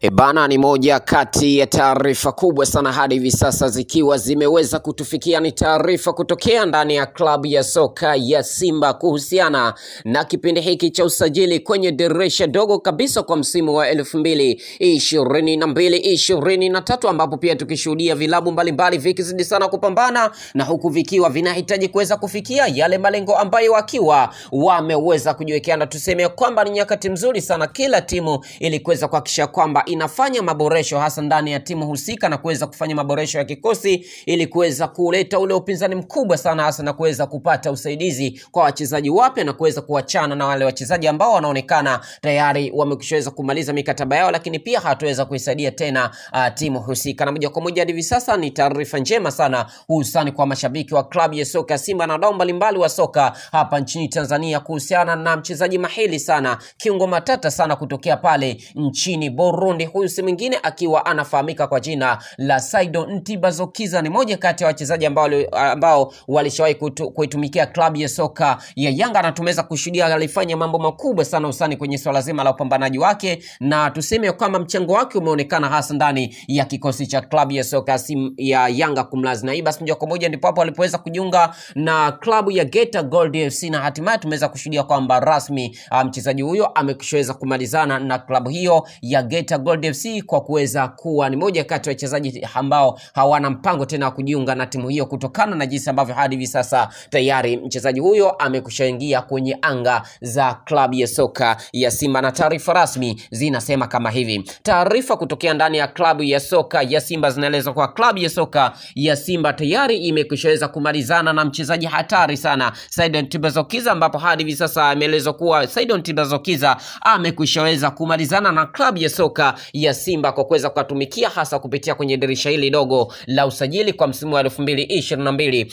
Ebana ni moja kati ya taarifa kubwa sana hadi hivi sasa zikiwa zimeweza kutufikia, ni taarifa kutokea ndani ya klabu ya soka ya Simba kuhusiana na kipindi hiki cha usajili kwenye dirisha dogo kabisa kwa msimu wa elfu 2023 ishirini na mbili ishirini na ambapo pia tukishuhudia vilabu mbalimbali vikizidi sana kupambana na huku vikiwa vinahitaji kuweza kufikia yale malengo ambayo wakiwa wameweza kujiwekea, na tuseme kwamba ni nyakati mzuri sana kila timu ili kuweza kuhakikisha kwamba inafanya maboresho hasa ndani ya timu husika na kuweza kufanya maboresho ya kikosi ili kuweza kuleta ule upinzani mkubwa sana hasa na kuweza kupata usaidizi kwa wachezaji wapya na kuweza kuachana na wale wachezaji ambao wanaonekana tayari wamekwishaweza kumaliza mikataba yao, lakini pia hatuweza kuisaidia tena uh, timu husika. Na moja kwa moja hivi sasa ni taarifa njema sana hususan kwa mashabiki wa klabu ya soka Simba na wadau mbalimbali wa soka hapa nchini Tanzania kuhusiana na mchezaji mahili sana, kiungo matata sana kutokea pale nchini Burundi Konde, huyu si mwingine akiwa anafahamika kwa jina la Saido Ntibazokiza. Ni moja kati ya wachezaji ambao, ambao walishawahi kuitumikia klabu ya soka ya Yanga na tumeweza kushuhudia alifanya mambo makubwa sana usani kwenye swala zima la upambanaji wake, na tuseme kwamba mchango wake umeonekana hasa ndani ya kikosi cha klabu ya soka ya Yanga kumlazi, na hii basi moja kwa moja ndipo hapo alipoweza kujiunga na klabu ya Geita Gold FC na hatimaye tumeweza kushuhudia kwamba rasmi ah, mchezaji huyo amekushaweza kumalizana na klabu hiyo ya Geita Gold FC kwa kuweza kuwa ni moja kati ya wachezaji ambao hawana mpango tena wa kujiunga na timu hiyo kutokana na jinsi ambavyo hadi hivi sasa tayari mchezaji huyo amekushaingia kwenye anga za klabu ya soka ya Simba, na taarifa rasmi zinasema kama hivi. Taarifa kutokea ndani ya klabu ya soka ya Simba zinaeleza kuwa klabu ya soka ya Simba tayari imekushaweza kumalizana na mchezaji hatari sana Saidon Tibazokiza, ambapo hadi hivi sasa ameelezwa kuwa Saidon Tibazokiza amekushaweza kumalizana na klabu ya soka ya Simba kwa kuweza kuwatumikia hasa kupitia kwenye dirisha hili dogo la usajili kwa msimu wa 2022 mbili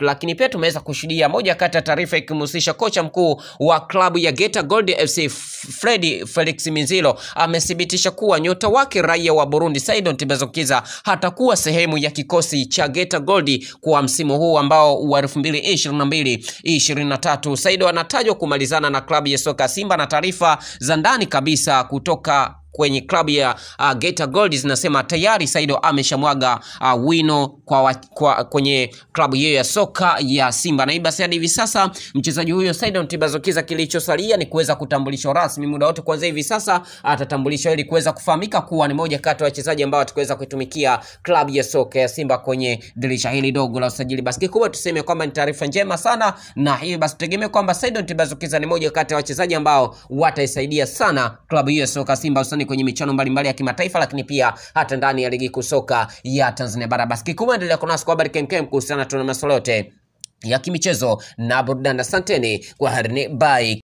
Lakini pia tumeweza kushuhudia moja kati ya taarifa ikimhusisha kocha mkuu wa klabu ya Geita Gold FC Fredi Felix Minzilo amethibitisha kuwa nyota wake raia wa Burundi Saidon Tibazonkiza hatakuwa sehemu ya kikosi cha Geita Gold kwa msimu huu ambao wa 2022 mbili Saido anatajwa kumalizana na klabu ya soka Simba na taarifa za ndani kabisa kutoka kwenye klabu ya uh, Geita Gold zinasema tayari Saido ameshamwaga uh, wino kwa, wa, kwa kwenye klabu hiyo ya soka ya Simba, na basi hadi hivi sasa mchezaji huyo Saido Ntibazokiza, kilichosalia ni kuweza kutambulishwa rasmi muda wote kuanzia hivi sasa atatambulishwa ili kuweza kufahamika kuwa ni moja kati ya wachezaji ambao tukiweza kuitumikia klabu ya soka ya Simba kwenye dirisha hili dogo la usajili. Basi kikubwa tuseme kwamba ni taarifa njema sana, na hivi basi tutegemee kwamba Saido Ntibazokiza ni moja kati ya wachezaji ambao wataisaidia sana klabu hiyo ya soka Simba Usani ndani kwenye michano mbalimbali ya kimataifa, lakini pia hata ndani ya ligi kuu soka ya Tanzania bara. Basi kikubwa endelea kunasa kwa habari kemkem kuhusiana na masuala yote ya kimichezo na burudani. Asanteni kwa harini, bye.